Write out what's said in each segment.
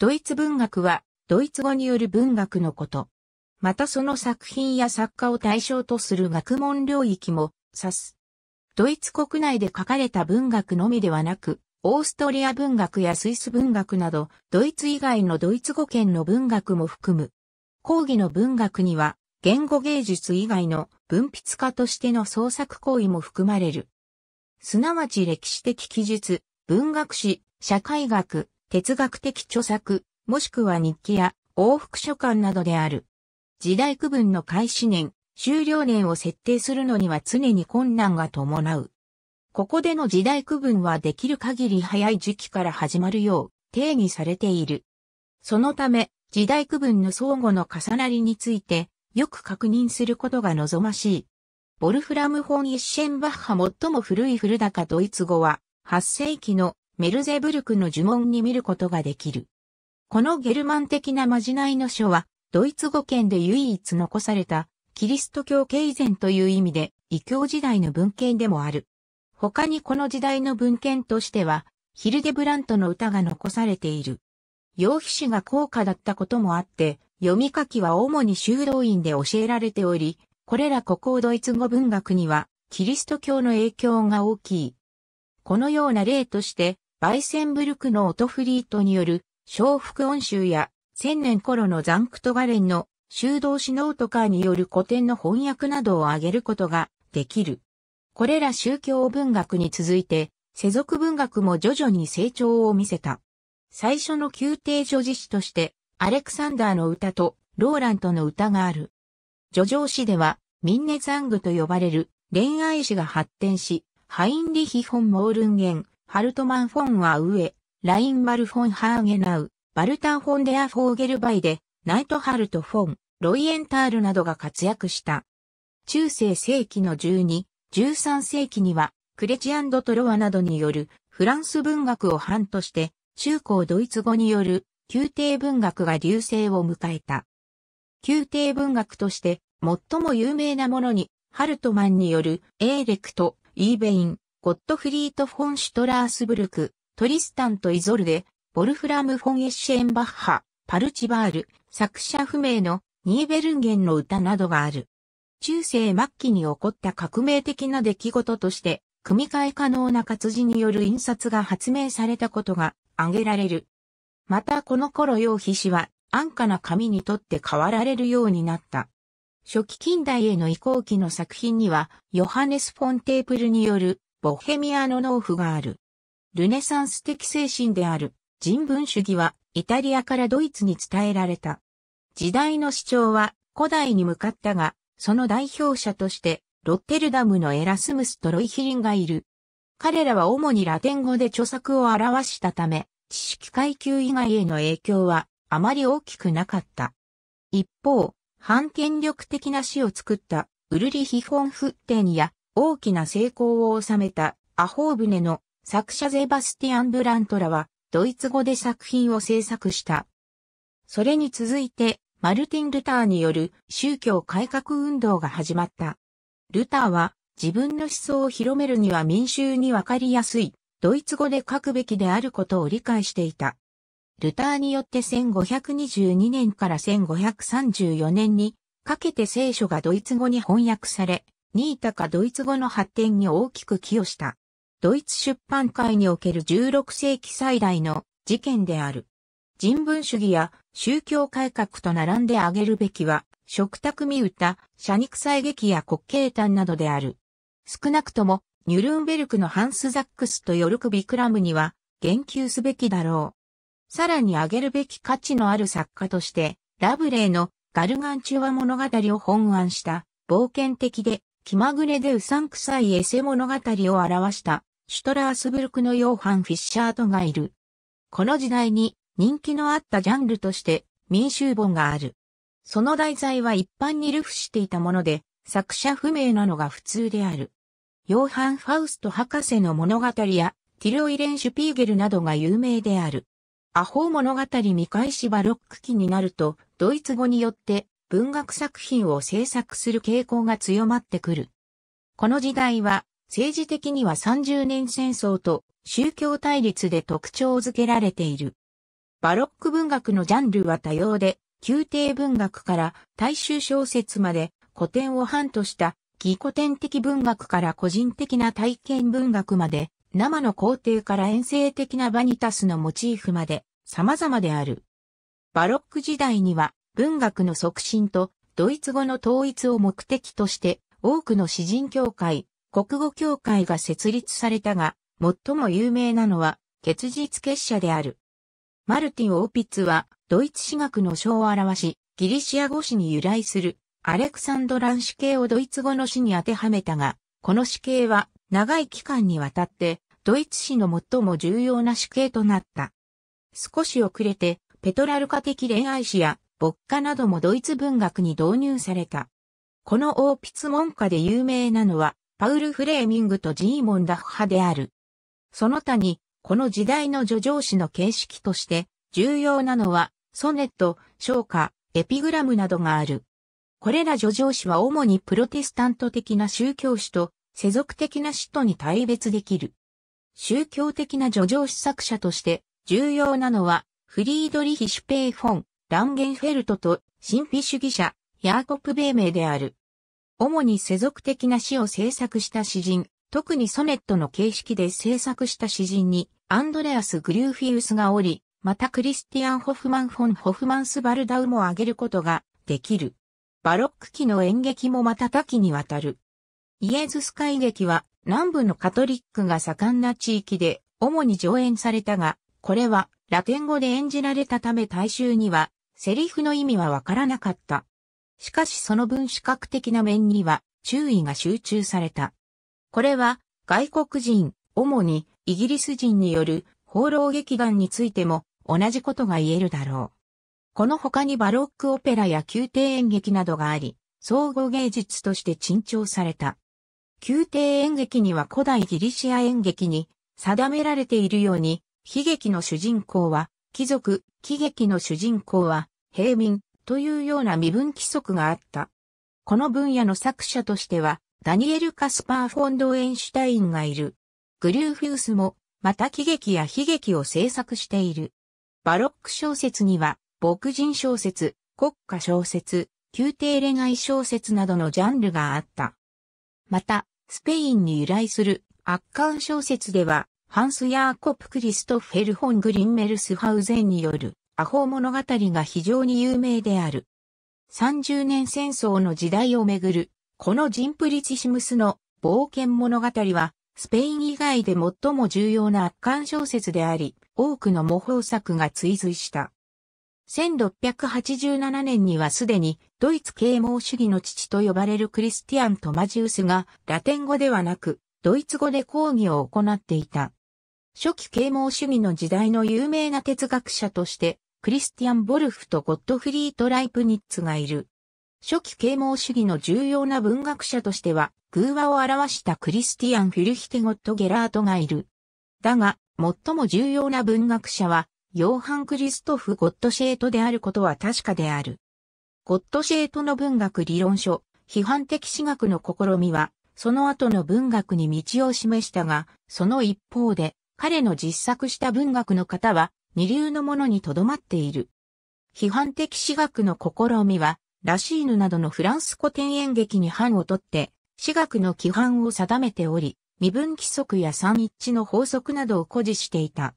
ドイツ文学は、ドイツ語による文学のこと。またその作品や作家を対象とする学問領域も指す。ドイツ国内で書かれた文学のみではなく、オーストリア文学やスイス文学など、ドイツ以外のドイツ語圏の文学も含む。講義の文学には、言語芸術以外の文筆家としての創作行為も含まれる。すなわち歴史的記述、文学史、社会学、哲学的著作、もしくは日記や往復書簡などである。時代区分の開始年、終了年を設定するのには常に困難が伴う。ここでの時代区分はできる限り早い時期から始まるよう定義されている。そのため、時代区分の相互の重なりについて、よく確認することが望ましい。ボルフラム・フォン・イッシェンバッハ最も古い古高ドイツ語は、8世紀のメルゼブルクの呪文に見ることができる。このゲルマン的なまじないの書は、ドイツ語圏で唯一残された、キリスト教経前という意味で、異教時代の文献でもある。他にこの時代の文献としては、ヒルデブラントの歌が残されている。用皮紙が高価だったこともあって、読み書きは主に修道院で教えられており、これら古今ドイツ語文学には、キリスト教の影響が大きい。このような例として、バイセンブルクのオトフリートによる、小福音集や、千年頃のザンクトガレンの、修道士ノートカーによる古典の翻訳などを挙げることができる。これら宗教文学に続いて、世俗文学も徐々に成長を見せた。最初の宮廷女子誌として、アレクサンダーの歌と、ローラントの歌がある。叙情詩では、ミンネザングと呼ばれる恋愛詩が発展し、ハインリヒ・ホン・モールンゲン、ハルトマン・フォン・アウエ、ラインマル・フォン・ハーゲナウ、バルタン・フォン・デア・フォーゲルバイで、ナイト・ハルト・フォン、ロイエンタールなどが活躍した。中世世紀の12、13世紀には、クレチアンド・トロワなどによるフランス文学を反として、中高ドイツ語による宮廷文学が流星を迎えた。宮廷文学として最も有名なものに、ハルトマンによるエーレクト、イーベイン、ゴットフリート・フォン・シュトラースブルク、トリスタンとイゾルデ、ボルフラム・フォン・エッシェンバッハ、パルチバール、作者不明のニーベルンゲンの歌などがある。中世末期に起こった革命的な出来事として、組み替え可能な活字による印刷が発明されたことが挙げられる。またこの頃用皮紙は安価な紙にとって変わられるようになった。初期近代への移行期の作品には、ヨハネス・フォンテープルによるボヘミアの農夫がある。ルネサンス的精神である人文主義はイタリアからドイツに伝えられた。時代の主張は古代に向かったが、その代表者としてロッテルダムのエラスムスとロイヒリンがいる。彼らは主にラテン語で著作を表したため、知識階級以外への影響はあまり大きくなかった。一方、反権力的な詩を作ったウルリヒ・ホンフッテンや大きな成功を収めたアホーブネの作者ゼバスティアン・ブラントラはドイツ語で作品を制作した。それに続いてマルティン・ルターによる宗教改革運動が始まった。ルターは自分の思想を広めるには民衆にわかりやすいドイツ語で書くべきであることを理解していた。ルターによって1522年から1534年にかけて聖書がドイツ語に翻訳され、ニータカドイツ語の発展に大きく寄与した。ドイツ出版界における16世紀最大の事件である。人文主義や宗教改革と並んで挙げるべきは、食卓見歌、社肉祭劇や国慶誕などである。少なくとも、ニュルンベルクのハンス・ザックスとヨルク・ビクラムには、言及すべきだろう。さらに挙げるべき価値のある作家として、ラブレーのガルガンチュワ物語を本案した、冒険的で気まぐれでうさんくさいエセ物語を表したシュトラースブルクのヨーハン・フィッシャートがいる。この時代に人気のあったジャンルとして民衆本がある。その題材は一般に流布していたもので、作者不明なのが普通である。ヨーハン・ファウスト博士の物語や、ティロイレン・シュピーゲルなどが有名である。アホ物語見返しバロック期になると、ドイツ語によって文学作品を制作する傾向が強まってくる。この時代は政治的には30年戦争と宗教対立で特徴づけられている。バロック文学のジャンルは多様で、宮廷文学から大衆小説まで古典を範とした偽古典的文学から個人的な体験文学まで、生の皇帝から遠征的なバニタスのモチーフまで様々である。バロック時代には文学の促進とドイツ語の統一を目的として多くの詩人協会、国語協会が設立されたが、最も有名なのは、結実結社である。マルティン・オーピッツは、ドイツ史学の書を表し、ギリシア語史に由来する、アレクサンドラン詩系をドイツ語の詩に当てはめたが、この詩系は、長い期間にわたって、ドイツ史の最も重要な詩系となった。少し遅れて、ペトラルカ的恋愛史や牧歌などもドイツ文学に導入された。この王筆文化で有名なのは、パウル・フレーミングとジーモン・ダッハである。その他に、この時代の叙情詩の形式として、重要なのは、ソネット、昇華、エピグラムなどがある。これら叙情詩は主にプロテスタント的な宗教詩と、世俗的な詩とに対別できる。宗教的な叙情詩作者として、重要なのは、フリードリヒ・シュペイ・フォン、ランゲンフェルトと神秘主義者、ヤーコプ・米名である。主に世俗的な詩を制作した詩人、特にソネットの形式で制作した詩人に、アンドレアス・グリューフィウスがおり、またクリスティアン・ホフマン・フォン・ホフマンス・バルダウも挙げることができる。バロック期の演劇もまた多岐にわたる。イエズス会劇は南部のカトリックが盛んな地域で主に上演されたが、これはラテン語で演じられたため大衆にはセリフの意味はわからなかった。しかしその分視覚的な面には注意が集中された。これは外国人、主にイギリス人による放浪劇団についても同じことが言えるだろう。この他にバロックオペラや宮廷演劇などがあり、総合芸術として珍重された。宮廷演劇には古代ギリシア演劇に定められているように、悲劇の主人公は貴族、喜劇の主人公は、平民、というような身分規則があった。この分野の作者としては、ダニエル・カスパー・フォンド・エンシュタインがいる。グリューフィウスも、また喜劇や悲劇を制作している。バロック小説には、牧人小説、国家小説、宮廷恋愛小説などのジャンルがあった。また、スペインに由来する圧巻小説では、ハンス・ヤーコプ・クリストフェル・ホン・グリンメルスハウゼンによるアホ物語が非常に有名である。30年戦争の時代をめぐる、このジンプリチシムスの冒険物語は、スペイン以外で最も重要な圧巻小説であり、多くの模倣作が追随した。1687年にはすでにドイツ啓蒙主義の父と呼ばれるクリスティアン・トマジウスがラテン語ではなくドイツ語で講義を行っていた。初期啓蒙主義の時代の有名な哲学者として、クリスティアン・ボルフとゴッドフリート・ライプニッツがいる。初期啓蒙主義の重要な文学者としては、偶話を表したクリスティアン・フィルヒテ・ゴッド・ゲラートがいる。だが、最も重要な文学者は、ヨーハン・クリストフ・ゴッドシェートであることは確かである。ゴッドシェートの文学理論書、批判的史学の試みは、その後の文学に道を示したが、その一方で、彼の実作した文学の方は二流のものにとどまっている。批判的詩学の試みは、ラシーヌなどのフランス古典演劇に範をとって、詩学の規範を定めており、身分規則や三一致の法則などを誇示していた。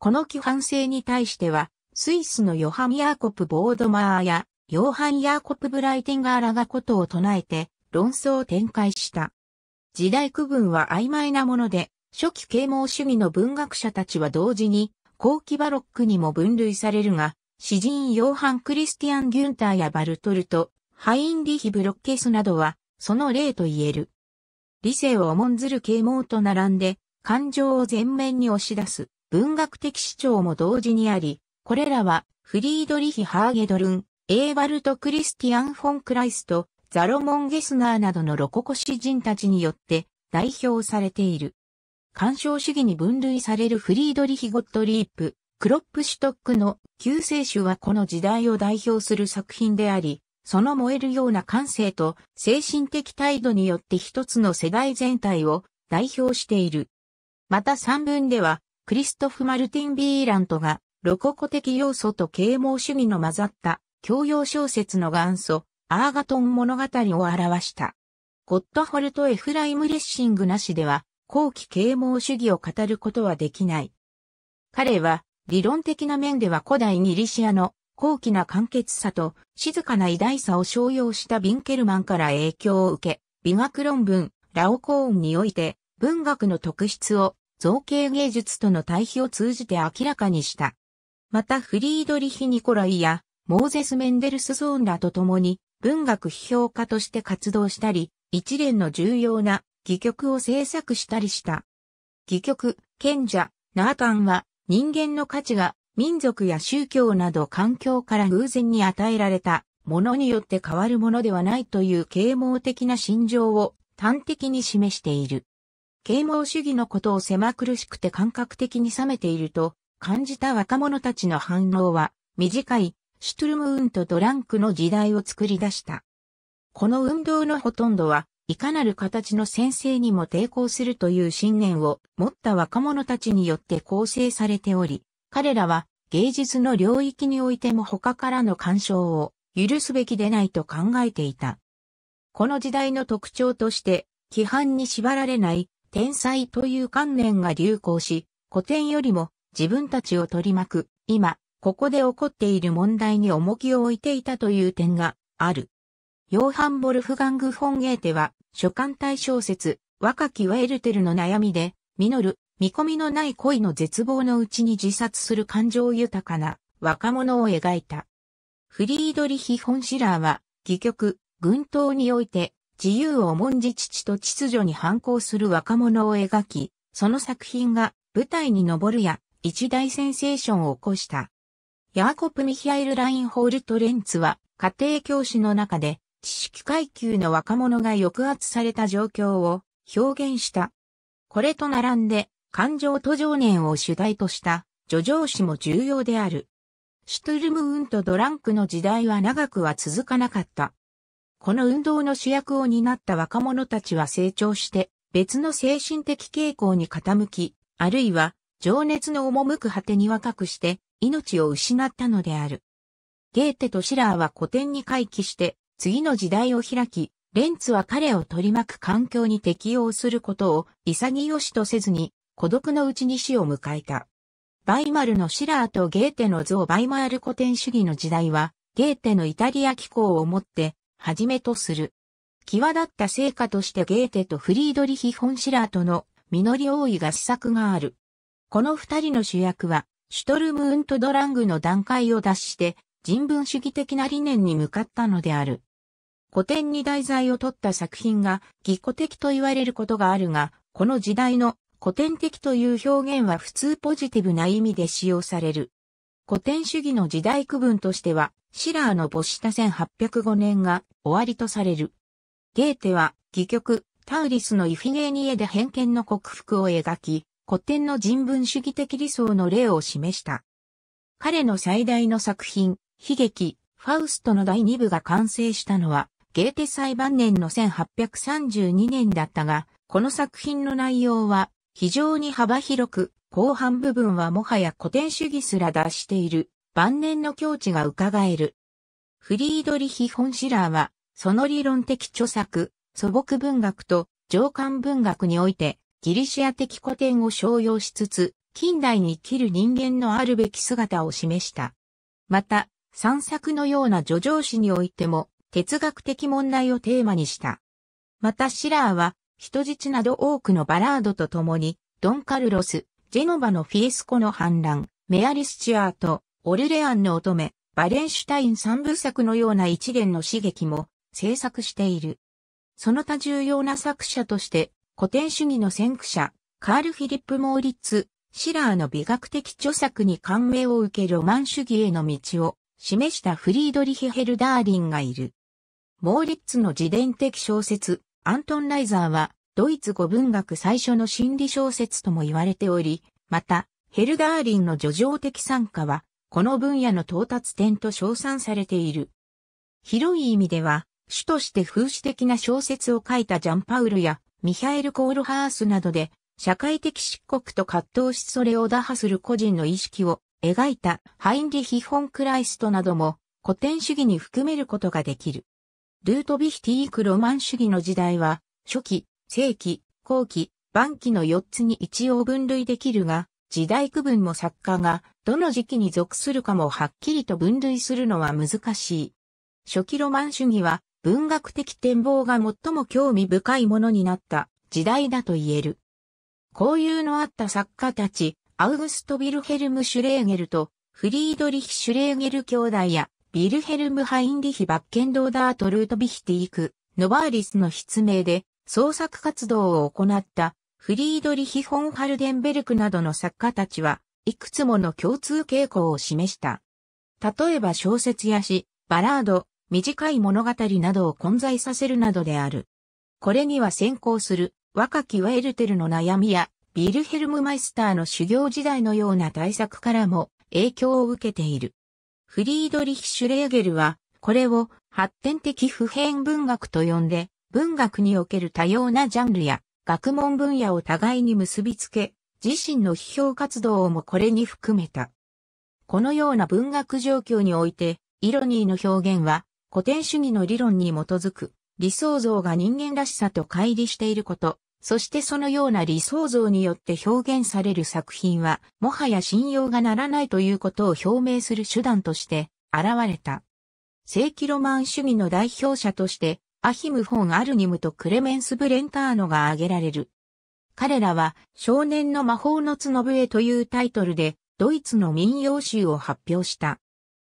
この規範性に対しては、スイスのヨハン・ヤーコプ・ボードマーや、ヨーハン・ヤーコプ・ブライティンガーらがことを唱えて、論争を展開した。時代区分は曖昧なもので、初期啓蒙主義の文学者たちは同時に、後期バロックにも分類されるが、詩人ヨーハン・クリスティアン・ギュンターやバルトルト、ハインリヒ・ブロッケスなどは、その例と言える。理性を重んずる啓蒙と並んで、感情を前面に押し出す文学的主張も同時にあり、これらは、フリードリヒ・ハーゲドルン、エーバルト・クリスティアン・フォン・クライスト、ザロモン・ゲスナーなどのロココ詩人たちによって代表されている。干渉主義に分類されるフリードリヒ・ゴットリープ、クロップシュトックの救世主はこの時代を代表する作品であり、その燃えるような感性と精神的態度によって一つの世代全体を代表している。また三文では、クリストフ・マルティン・ビーラントが、ロココ的要素と啓蒙主義の混ざった教養小説の元祖、アーガトン物語を表した。ゴッドホルト・エフライム・レッシングなしでは、後期啓蒙主義を語ることはできない。彼は、理論的な面では古代ギリシアの高貴な簡潔さと静かな偉大さを商用したビンケルマンから影響を受け、美学論文、ラオコーンにおいて文学の特質を造形芸術との対比を通じて明らかにした。またフリードリヒ・ニコライやモーゼス・メンデルスゾーンらと共に文学批評家として活動したり、一連の重要な戯曲を制作したりした。戯曲、賢者、ナータンは人間の価値が民族や宗教など環境から偶然に与えられたものによって変わるものではないという啓蒙的な心情を端的に示している。啓蒙主義のことを狭苦しくて感覚的に冷めていると感じた若者たちの反応は短いシュトゥルムウンとドランクの時代を作り出した。この運動のほとんどはいかなる形の先生にも抵抗するという信念を持った若者たちによって構成されており、彼らは芸術の領域においても他からの干渉を許すべきでないと考えていた。この時代の特徴として、規範に縛られない天才という観念が流行し、古典よりも自分たちを取り巻く、今、ここで起こっている問題に重きを置いていたという点がある。ヨーハン・ボルフガング・フォンゲーテは、書簡大小説、若きはエルテルの悩みで、実る、見込みのない恋の絶望のうちに自殺する感情豊かな若者を描いた。フリードリヒ・フォンシラーは、戯曲、群島において、自由を重んじ父と秩序に反抗する若者を描き、その作品が舞台に上るや、一大センセーションを起こした。ヤーコプ・ミヒャイル・ラインホールト・レンツは、家庭教師の中で、知識階級の若者が抑圧された状況を表現した。これと並んで、感情と情念を主題とした叙情詩も重要である。シュトゥルムンとドランクの時代は長くは続かなかった。この運動の主役を担った若者たちは成長して別の精神的傾向に傾き、あるいは情熱の赴く果てに若くして命を失ったのである。ゲーテとシラーは古典に回帰して次の時代を開き、レンツは彼を取り巻く環境に適応することを潔しとせずに、孤独のうちに死を迎えた。バイマルのシラーとゲーテの像バイマール古典主義の時代は、ゲーテのイタリア機構をもって、はじめとする。際立った成果としてゲーテとフリードリヒ・フォン・シラーとの実り多い合作がある。この二人の主役は、シュトルムウントドラングの段階を脱して、人文主義的な理念に向かったのである。古典に題材を取った作品が技古的と言われることがあるが、この時代の古典的という表現は普通ポジティブな意味で使用される。古典主義の時代区分としては、シラーの没した1805年が終わりとされる。ゲーテは、戯曲、タウリスのイフィゲーニエで偏見の克服を描き、古典の人文主義的理想の例を示した。彼の最大の作品、悲劇、ファウストの第2部が完成したのは、ゲーテ最晩年の1832年だったが、この作品の内容は非常に幅広く、後半部分はもはや古典主義すら脱している晩年の境地が伺える。フリードリヒ・ホンシラーは、その理論的著作、素朴文学と上官文学において、ギリシア的古典を商用しつつ、近代に生きる人間のあるべき姿を示した。また、散策のような叙情詩においても、哲学的問題をテーマにした。またシラーは、人質など多くのバラードと共に、ドン・カルロス、ジェノバのフィエスコの反乱、メアリ・スチュアート、オルレアンの乙女、バレンシュタイン三部作のような一連の刺激も制作している。その他重要な作者として、古典主義の先駆者、カール・フィリップ・モーリッツ、シラーの美学的著作に感銘を受けロマン主義への道を示したフリードリヒ・ヘルダーリンがいる。モーリッツの自伝的小説、アントン・ライザーは、ドイツ語文学最初の心理小説とも言われており、また、ヘルダーリンの叙情的参加は、この分野の到達点と称賛されている。広い意味では、主として風刺的な小説を書いたジャンパウルやミハエル・コールハースなどで、社会的漆黒と葛藤しそれを打破する個人の意識を描いたハインリヒ・フォン・クライストなども古典主義に含めることができる。ルートヴィヒティークロマン主義の時代は初期、正紀、後期、晩期の4つに一応分類できるが、時代区分も作家がどの時期に属するかもはっきりと分類するのは難しい。初期ロマン主義は文学的展望が最も興味深いものになった時代だと言える。交友のあった作家たち、アウグスト・ヴィルヘルム・シュレーゲルと、フリードリヒ・シュレーゲル兄弟や、ヴィルヘルム・ハインリヒ・バッケンドーダート・ルートビヒティーク、ノバーリスの筆名で、創作活動を行った、フリードリヒ・フォン・ハルデンベルクなどの作家たちは、いくつもの共通傾向を示した。例えば小説や詩、バラード、短い物語などを混在させるなどである。これには先行する若きワエルテルの悩みやビルヘルムマイスターの修行時代のような大作からも影響を受けている。フリードリヒ・シュレーゲルは、これを発展的普遍文学と呼んで、文学における多様なジャンルや学問分野を互いに結びつけ、自身の批評活動をもこれに含めた。このような文学状況において、イロニーの表現は古典主義の理論に基づく理想像が人間らしさと乖離していること、そしてそのような理想像によって表現される作品は、もはや信用がならないということを表明する手段として現れた。正規ロマン主義の代表者として、アヒム・フォン・アルニムとクレメンス・ブレンターノが挙げられる。彼らは、少年の魔法の角笛というタイトルで、ドイツの民謡集を発表した。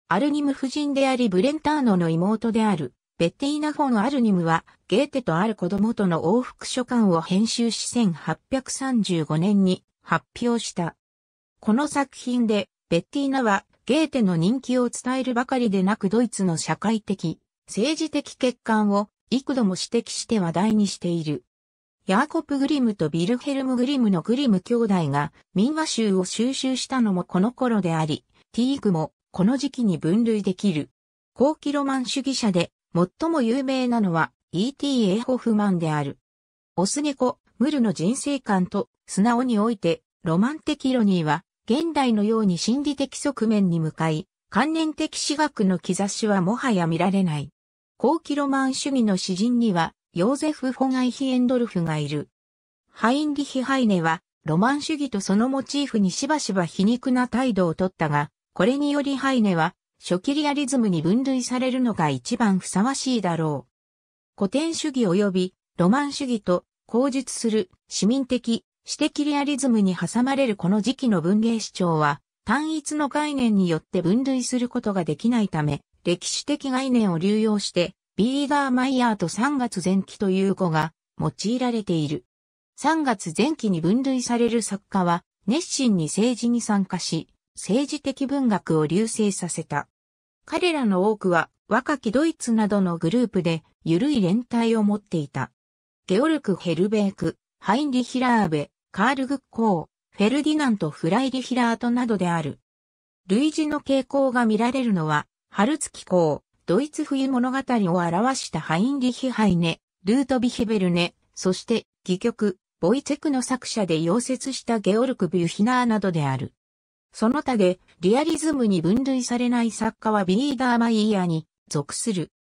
アルニム夫人でありブレンターノの妹であるベッティーナ・フォン・アルニムは、ゲーテとある子供との往復書簡を編集し1835年に発表した。この作品で、ベッティーナは、ゲーテの人気を伝えるばかりでなくドイツの社会的、政治的欠陥を幾度も指摘して話題にしている。ヤーコプ・グリムとビルヘルム・グリムのグリム兄弟が民話集を収集したのもこの頃であり、ティークもこの時期に分類できる。後期ロマン主義者で最も有名なのは E.T. a ホフマンである。オス猫、ムルの人生観と素直において、ロマン的イロニーは、現代のように心理的側面に向かい、関連的私学の兆しはもはや見られない。後期ロマン主義の詩人には、ヨーゼフ・フォガイヒ・エンドルフがいる。ハインリヒ・ハイネは、ロマン主義とそのモチーフにしばしば皮肉な態度をとったが、これによりハイネは、初期リアリズムに分類されるのが一番ふさわしいだろう。古典主義及びロマン主義と口述する市民的、私的リアリズムに挟まれるこの時期の文芸主張は、単一の概念によって分類することができないため、歴史的概念を流用して、ビーガーマイヤーと3月前期という語が用いられている。3月前期に分類される作家は、熱心に政治に参加し、政治的文学を流星させた。彼らの多くは若きドイツなどのグループで緩い連帯を持っていた。ゲオルク・ヘルベーク、ハインリヒラーベ、カール・グッコー、フェルディナント・フライリヒラートなどである。類似の傾向が見られるのは、春月公、ドイツ冬物語を表したハインリヒ・ハイネ、ルート・ビヒベルネ、そして、戯曲、ボイツェクの作者で溶接したゲオルク・ビュヒナーなどである。その他で、リアリズムに分類されない作家はビーダーマイヤーに属する。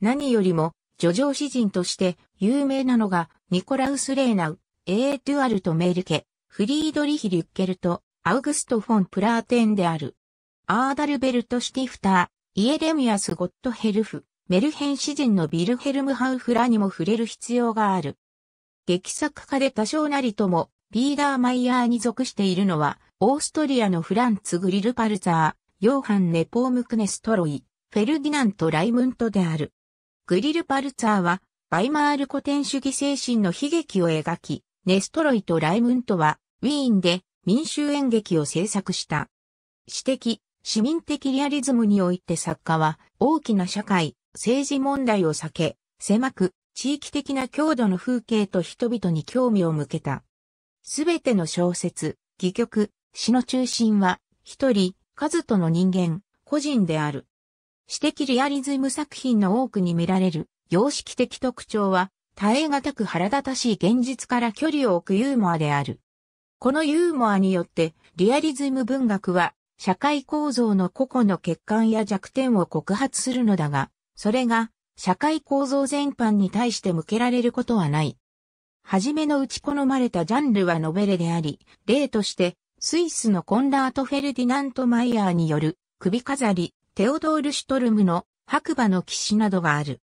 何よりも、叙情詩人として有名なのが、ニコラウス・レーナウ、エー・トゥアルト・メルケ、フリードリヒ・リュッケルト、アウグスト・フォン・プラーテンである。アーダルベルト・シティフター、イエレミアス・ゴット・ヘルフ、メルヘン詩人のビルヘルム・ハウフラにも触れる必要がある。劇作家で多少なりともビーダーマイヤーに属しているのは、オーストリアのフランツ・グリルパルザー、ヨーハン・ネポームクネストロイ、フェルディナント・ライムントである。グリルパルツァーは、バイマール古典主義精神の悲劇を描き、ネストロイとライムントは、ウィーンで民衆演劇を制作した。私的、市民的リアリズムにおいて作家は、大きな社会、政治問題を避け、狭く、地域的な強度の風景と人々に興味を向けた。すべての小説、戯曲、詩の中心は、一人、数との人間、個人である。詩的リアリズム作品の多くに見られる、様式的特徴は、耐え難く腹立たしい現実から距離を置くユーモアである。このユーモアによって、リアリズム文学は、社会構造の個々の欠陥や弱点を告発するのだが、それが、社会構造全般に対して向けられることはない。初めのうち好まれたジャンルはノベレであり、例として、スイスのコンラート・フェルディナント・マイヤーによる、首飾り、テオドール・シュトルムの、白馬の騎士などがある。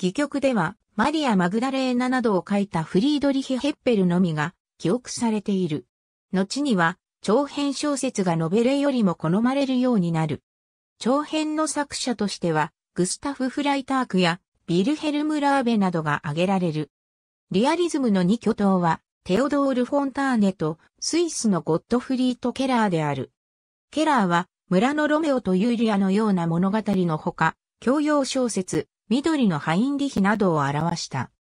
戯曲では、マリア・マグダレーナなどを書いたフリードリヒ・ヘッペルのみが、記憶されている。後には、長編小説がノベレよりも好まれるようになる。長編の作者としては、グスタフ・フライタークや、ビルヘルム・ラーベなどが挙げられる。リアリズムの二巨頭は、テオドール・フォンターネとスイスのゴッドフリート・ケラーである。ケラーは、村のロメオとユリアのような物語のほか、教養小説、緑のハインリヒなどを表した。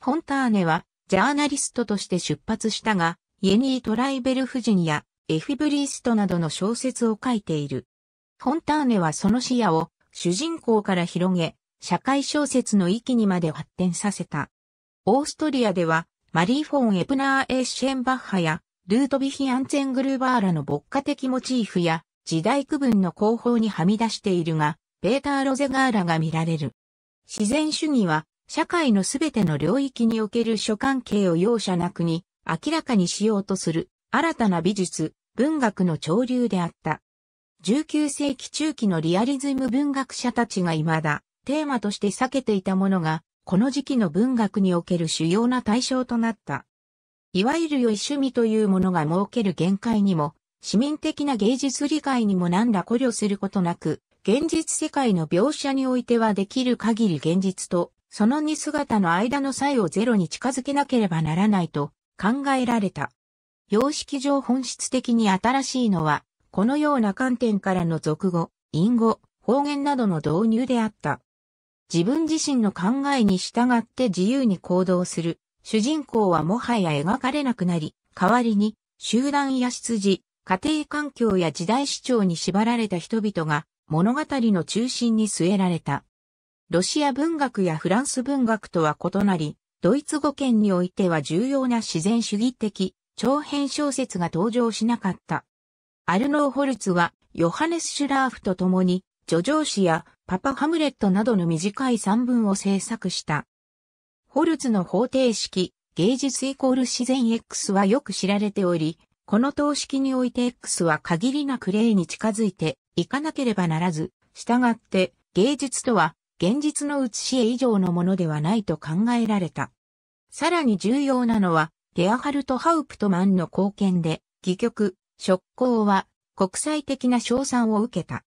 フォンターネは、ジャーナリストとして出発したが、イエニー・トライベル夫人やエフィブリーストなどの小説を書いている。フォンターネはその視野を主人公から広げ、社会小説の域にまで発展させた。オーストリアでは、マリー・フォン・エプナー・エッシェンバッハや、ルートビヒ・アンツェングルーバーラの牧歌的モチーフや、時代区分の後方にはみ出しているが、ペーター・ロゼガーラが見られる。自然主義は、社会のすべての領域における諸関係を容赦なくに、明らかにしようとする、新たな美術、文学の潮流であった。19世紀中期のリアリズム文学者たちが未だ、テーマとして避けていたものが、この時期の文学における主要な対象となった。いわゆる良い趣味というものが設ける限界にも、市民的な芸術理解にも何ら考慮することなく、現実世界の描写においてはできる限り現実と、その二姿の間の差異をゼロに近づけなければならないと考えられた。様式上本質的に新しいのは、このような観点からの俗語、隠語、方言などの導入であった。自分自身の考えに従って自由に行動する。主人公はもはや描かれなくなり、代わりに集団や出自、家庭環境や時代主張に縛られた人々が物語の中心に据えられた。ロシア文学やフランス文学とは異なり、ドイツ語圏においては重要な自然主義的長編小説が登場しなかった。アルノー・ホルツはヨハネス・シュラーフと共に、叙情詩やパパハムレットなどの短い3文を制作した。ホルツの方程式、芸術イコール自然 X はよく知られており、この等式において X は限りなく例に近づいていかなければならず、従って芸術とは現実の写し絵以上のものではないと考えられた。さらに重要なのは、ゲアハルト・ハウプトマンの貢献で、戯曲、職工は国際的な賞賛を受けた。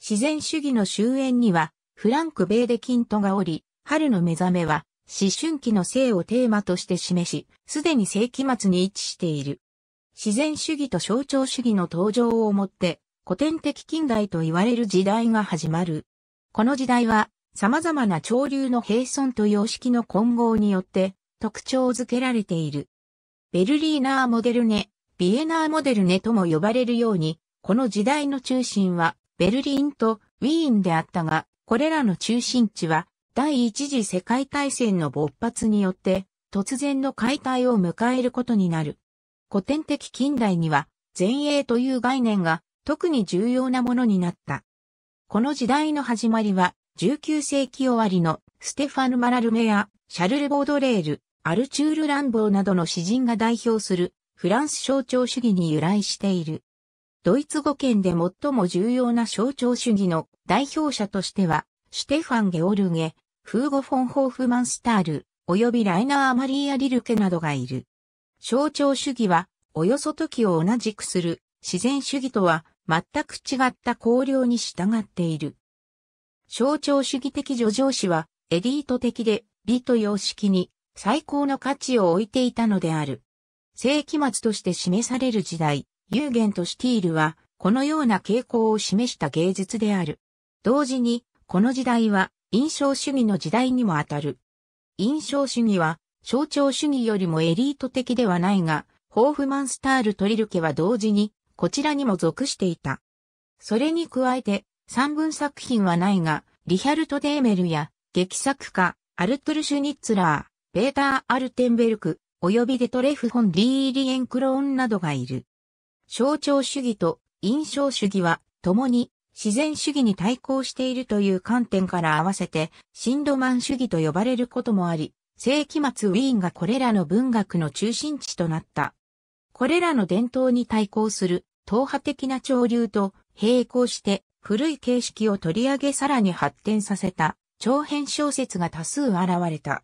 自然主義の終焉には、フランク・ベーデ・キントがおり、春の目覚めは、思春期の性をテーマとして示し、すでに世紀末に位置している。自然主義と象徴主義の登場をもって、古典的近代と言われる時代が始まる。この時代は、様々な潮流の並存と様式の混合によって、特徴づけられている。ベルリーナーモデルネ、ビエナーモデルネとも呼ばれるように、この時代の中心はベルリンとウィーンであったが、これらの中心地は第一次世界大戦の勃発によって突然の解体を迎えることになる。古典的近代には前衛という概念が特に重要なものになった。この時代の始まりは19世紀終わりのステファヌ・マラルメやシャルル・ボードレール、アルチュール・ランボーなどの詩人が代表するフランス象徴主義に由来している。ドイツ語圏で最も重要な象徴主義の代表者としては、ステファン・ゲオルゲ、フーゴ・フォン・ホーフマンスタール、及びライナー・マリーア・リルケなどがいる。象徴主義は、およそ時を同じくする自然主義とは全く違った考量に従っている。象徴主義的叙情詩はエリート的で美と様式に最高の価値を置いていたのである。世紀末として示される時代、ユーゲンとシティールは、このような傾向を示した芸術である。同時に、この時代は、印象主義の時代にもあたる。印象主義は、象徴主義よりもエリート的ではないが、ホーフマンスタール・トリルケは同時に、こちらにも属していた。それに加えて、三文作品はないが、リヒャルト・デーメルや、劇作家、アルトゥル・シュニッツラー、ベーター・アルテンベルク、及びデトレフ・フォン・ィーリエンクローンなどがいる。象徴主義と印象主義は、共に自然主義に対抗しているという観点から合わせて、シンドマン主義と呼ばれることもあり、世紀末ウィーンがこれらの文学の中心地となった。これらの伝統に対抗する、党派的な潮流と並行して、古い形式を取り上げさらに発展させた、長編小説が多数現れた。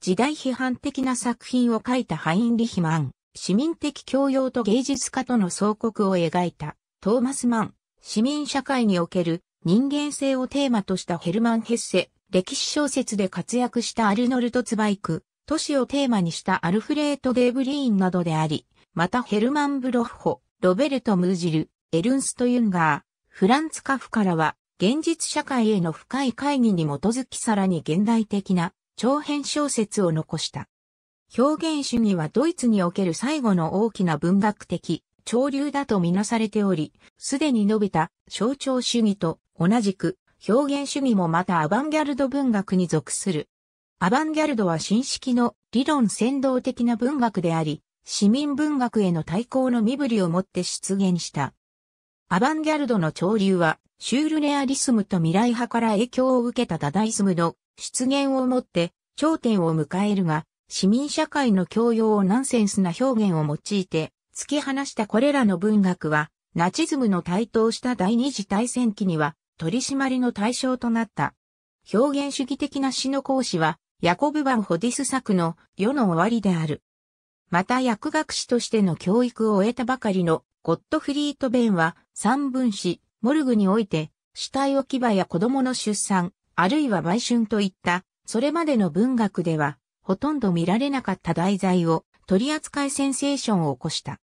時代批判的な作品を書いたハインリヒマン。市民的教養と芸術家との相国を描いた、トーマス・マン、市民社会における人間性をテーマとしたヘルマン・ヘッセ、歴史小説で活躍したアルノルト・ツバイク、都市をテーマにしたアルフレート・デーブリーンなどであり、またヘルマン・ブロッホ、ロベルト・ムージル、エルンスト・ユンガー、フランツ・カフからは、現実社会への深い会議に基づきさらに現代的な長編小説を残した。表現主義はドイツにおける最後の大きな文学的潮流だとみなされており、すでに述べた象徴主義と同じく表現主義もまたアバンギャルド文学に属する。アバンギャルドは新式の理論先導的な文学であり、市民文学への対抗の身振りをもって出現した。アバンギャルドの潮流は、シュールレアリスムと未来派から影響を受けたダダイスムの出現をもって頂点を迎えるが、市民社会の教養をナンセンスな表現を用いて、突き放したこれらの文学は、ナチズムの台頭した第二次大戦期には、取り締まりの対象となった。表現主義的な詩の講師は、ヤコブ・バン・ホディス作の世の終わりである。また薬学士としての教育を終えたばかりのゴットフリート・ベンは、三分子、モルグにおいて、死体置き場や子供の出産、あるいは売春といった、それまでの文学では、ほとんど見られなかった題材を取り扱いセンセーションを起こした。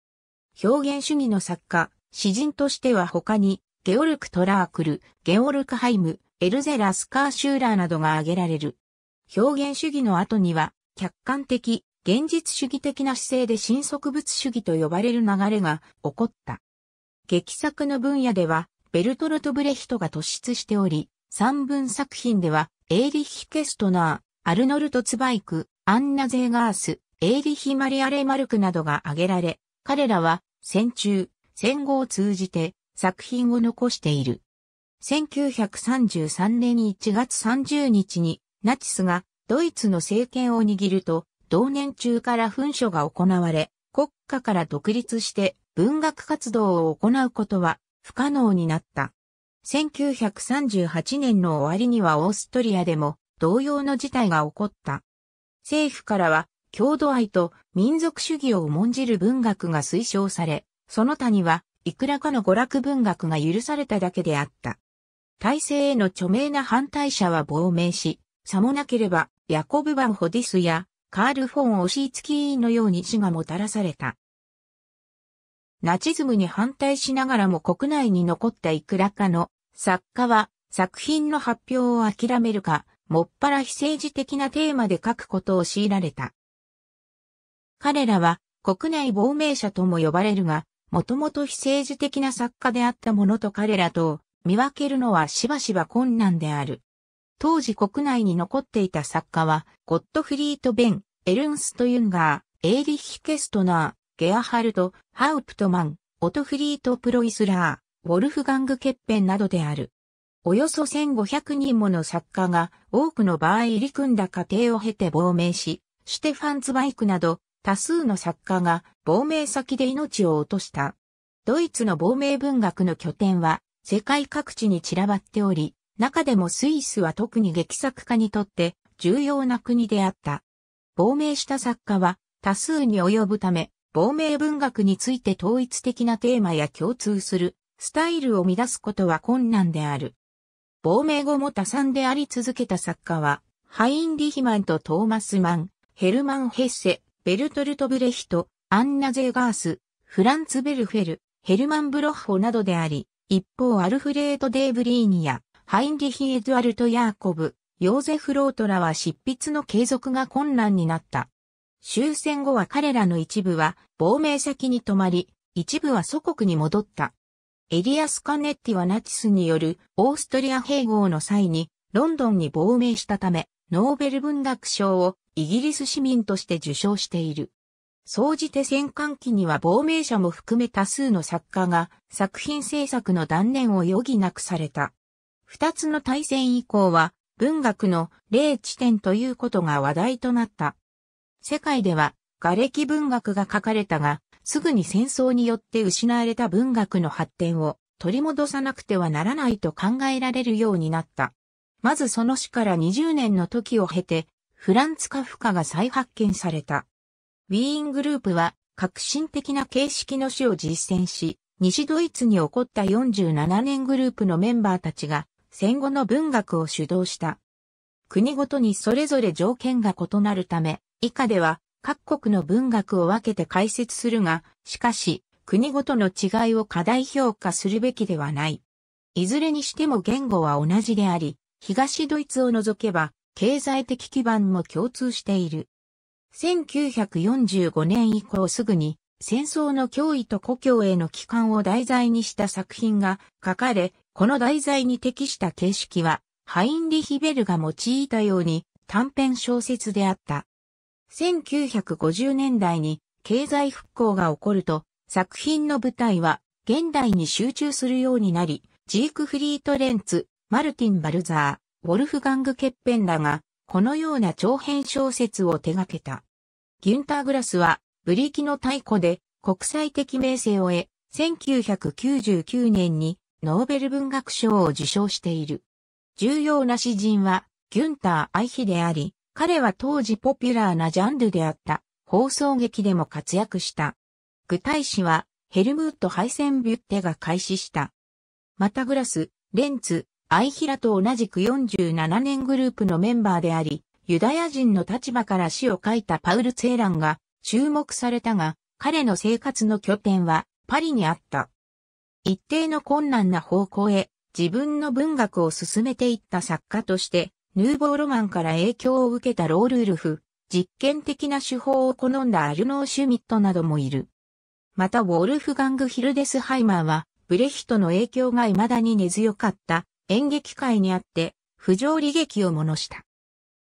表現主義の作家、詩人としては他に、ゲオルク・トラークル、ゲオルク・ハイム、エルゼラ・スカーシューラーなどが挙げられる。表現主義の後には、客観的、現実主義的な姿勢で新植物主義と呼ばれる流れが起こった。劇作の分野では、ベルトルト・ブレヒトが突出しており、三文作品では、エーリッヒ・ケストナー、アルノルト・ツバイク、アンナ・ゼーガース、エイリヒ・マリア・レマルクなどが挙げられ、彼らは戦中、戦後を通じて作品を残している。1933年1月30日にナチスがドイツの政権を握ると、同年中から紛書が行われ、国家から独立して文学活動を行うことは不可能になった。1938年の終わりにはオーストリアでも同様の事態が起こった。政府からは、郷土愛と民族主義を重んじる文学が推奨され、その他には、いくらかの娯楽文学が許されただけであった。体制への著名な反対者は亡命し、さもなければ、ヤコブ・バン・ホディスや、カール・フォン・オシーツキー員のように死がもたらされた。ナチズムに反対しながらも国内に残ったいくらかの作家は作品の発表を諦めるかもっぱら非政治的なテーマで書くことを強いられた。彼らは国内亡命者とも呼ばれるが、もともと非政治的な作家であったものと彼らと見分けるのはしばしば困難である。当時国内に残っていた作家は、ゴットフリート・ベン、エルンスト・ユンガー、エーリヒ・ケストナー、ゲアハルト、ハウプトマン、オトフリート・プロイスラー、ウォルフガング・ケッペンなどである。およそ1500人もの作家が多くの場合入り組んだ過程を経て亡命し、シュテファン・ツバイクなど多数の作家が亡命先で命を落とした。ドイツの亡命文学の拠点は世界各地に散らばっており、中でもスイスは特に劇作家にとって重要な国であった。亡命した作家は多数に及ぶため、亡命文学について統一的なテーマや共通するスタイルを乱すことは困難である。亡命後も多産であり続けた作家は、ハインリヒマンとトーマスマン、ヘルマン・ヘッセ、ベルトルト・ブレヒト、アンナ・ゼーガース、フランツ・ベルフェル、ヘルマン・ブロッホなどであり、一方アルフレート・デーブリーニや、ハインリヒ・エドアルト・ヤーコブ、ヨーゼフ・ロートらは執筆の継続が困難になった。終戦後は彼らの一部は亡命先に泊まり、一部は祖国に戻った。エリアス・カネッティはナチスによるオーストリア併合の際にロンドンに亡命したため、ノーベル文学賞をイギリス市民として受賞している。総じて戦艦期には亡命者も含め多数の作家が作品制作の断念を余儀なくされた。二つの大戦以降は文学の例地点ということが話題となった。世界では瓦礫文学が書かれたが、すぐに戦争によって失われた文学の発展を取り戻さなくてはならないと考えられるようになった。まずその死から20年の時を経て、フランツ・カフカが再発見された。ウィーングループは革新的な形式の死を実践し、西ドイツに起こった47年グループのメンバーたちが戦後の文学を主導した。国ごとにそれぞれ条件が異なるため、以下では各国の文学を分けて解説するが、しかし、国ごとの違いを過大評価するべきではない。いずれにしても言語は同じであり、東ドイツを除けば、経済的基盤も共通している。1945年以降すぐに、戦争の脅威と故郷への帰還を題材にした作品が書かれ、この題材に適した形式は、ハインリヒベルが用いたように短編小説であった。1950年代に経済復興が起こると、作品の舞台は現代に集中するようになり、ジークフリート・レンツ、マルティン・バルザー、ウォルフガング・ケッペンらが、このような長編小説を手掛けた。ギュンター・グラスは、ブリキの太鼓で国際的名声を得、1999年にノーベル文学賞を受賞している。重要な詩人は、ギュンター・アイヒであり、彼は当時ポピュラーなジャンルであった放送劇でも活躍した。具体詞はヘルムート・ハイセンビュッテが開始した。またグラス、レンツ、アイヒラと同じく47年グループのメンバーであり、ユダヤ人の立場から詩を書いたパウル・ツェーランが注目されたが、彼の生活の拠点はパリにあった。一定の困難な方向へ自分の文学を進めていった作家としてヌーボーロマンから影響を受けたロールウルフ、実験的な手法を好んだアルノー・シュミットなどもいる。またウォルフガング・ヒルデスハイマーは、ブレヒトの影響が未だに根強かった演劇界にあって、不条理劇をものした。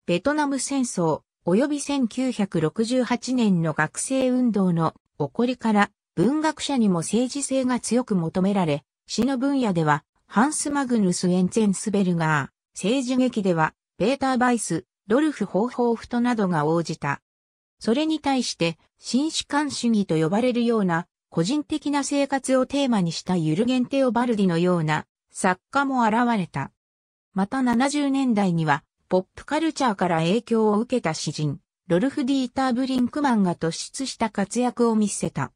ベトナム戦争、及び1968年の学生運動の起こりから、文学者にも政治性が強く求められ、詩の分野では、ハンス・マグヌス・エンツェンスベルガー、政治劇では、ベーター・バイス、ドルフ・ホーホーフトなどが応じた。それに対して、新主観主義と呼ばれるような、個人的な生活をテーマにしたユルゲン・テオ・バルディのような、作家も現れた。また70年代には、ポップカルチャーから影響を受けた詩人、ロルフ・ディーター・ブリンクマンが突出した活躍を見せた。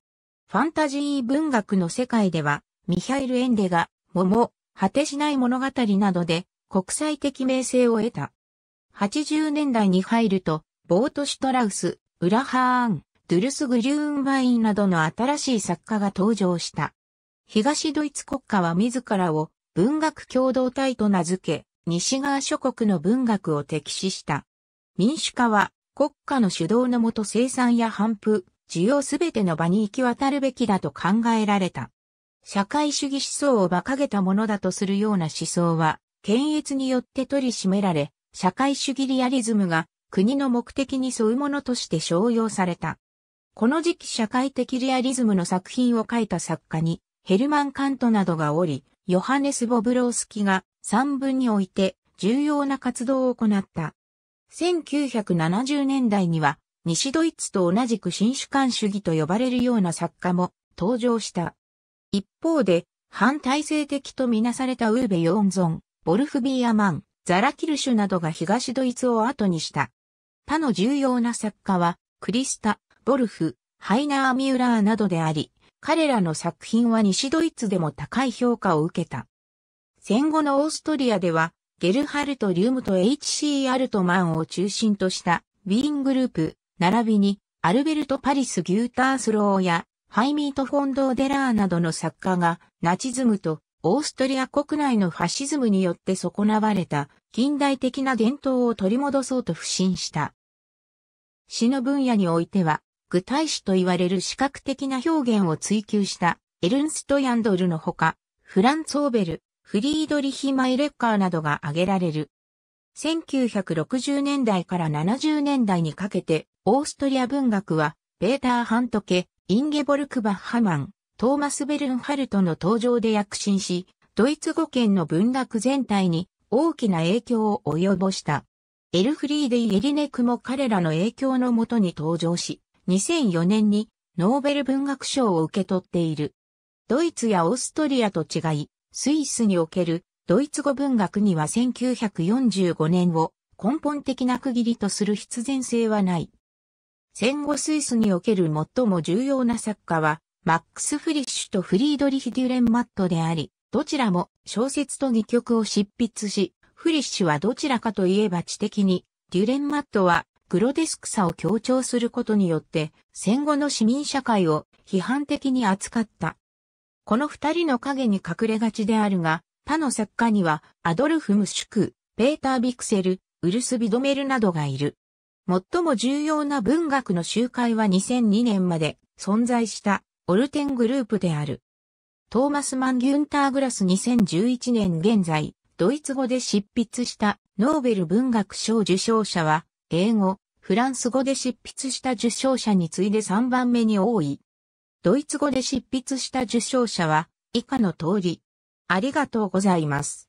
ファンタジー文学の世界では、ミハイル・エンデが、桃、果てしない物語などで、国際的名声を得た。80年代に入ると、ボート・シュトラウス、ウラハーン、ドゥルス・グリューンバインなどの新しい作家が登場した。東ドイツ国家は自らを文学共同体と名付け、西側諸国の文学を敵視した。民主化は国家の主導のもと生産や反復、需要すべての場に行き渡るべきだと考えられた。社会主義思想を馬鹿げたものだとするような思想は、検閲によって取り締められ、社会主義リアリズムが国の目的に沿うものとして商用された。この時期社会的リアリズムの作品を書いた作家にヘルマン・カントなどがおり、ヨハネス・ボブロースキが三分において重要な活動を行った。1970年代には西ドイツと同じく新主観主義と呼ばれるような作家も登場した。一方で反体制的とみなされたウーベ・ヨンゾン、ボルフビーアマン、ザラキルシュなどが東ドイツを後にした。他の重要な作家は、クリスタ、ボルフ、ハイナー・ミューラーなどであり、彼らの作品は西ドイツでも高い評価を受けた。戦後のオーストリアでは、ゲルハルト・リュームと H.C. アルトマンを中心としたウィーングループ、並びにアルベルト・パリス・ギュータースローやハイミート・フォンド・デラーなどの作家がナチズムとオーストリア国内のファシズムによって損なわれた近代的な伝統を取り戻そうと不信した。詩の分野においては、具体詩と言われる視覚的な表現を追求したエルンスト・ヤンドルのほか、フランツ・オーベル、フリードリヒ・マイレッカーなどが挙げられる。1960年代から70年代にかけて、オーストリア文学は、ベーター・ハントケ、インゲボルク・バッハマン、トーマス・ベルンハルトの登場で躍進し、ドイツ語圏の文学全体に大きな影響を及ぼした。エルフリーディ・エリネクも彼らの影響のもとに登場し、2004年にノーベル文学賞を受け取っている。ドイツやオーストリアと違い、スイスにおけるドイツ語文学には1945年を根本的な区切りとする必然性はない。戦後スイスにおける最も重要な作家はマックス・フリッシュとフリードリヒ・デュレンマットであり、どちらも小説と戯曲を執筆し、フリッシュはどちらかといえば知的に、デュレンマットはグロデスクさを強調することによって、戦後の市民社会を批判的に扱った。この二人の影に隠れがちであるが、他の作家にはアドルフ・ムシュク、ペーター・ビクセル、ウルス・ビドメルなどがいる。最も重要な文学の集会は2002年まで存在した。オルテングループである。トーマス・マン・ギュンター・グラス2011年現在、ドイツ語で執筆したノーベル文学賞受賞者は、英語、フランス語で執筆した受賞者に次いで3番目に多い。ドイツ語で執筆した受賞者は、以下の通り。ありがとうございます。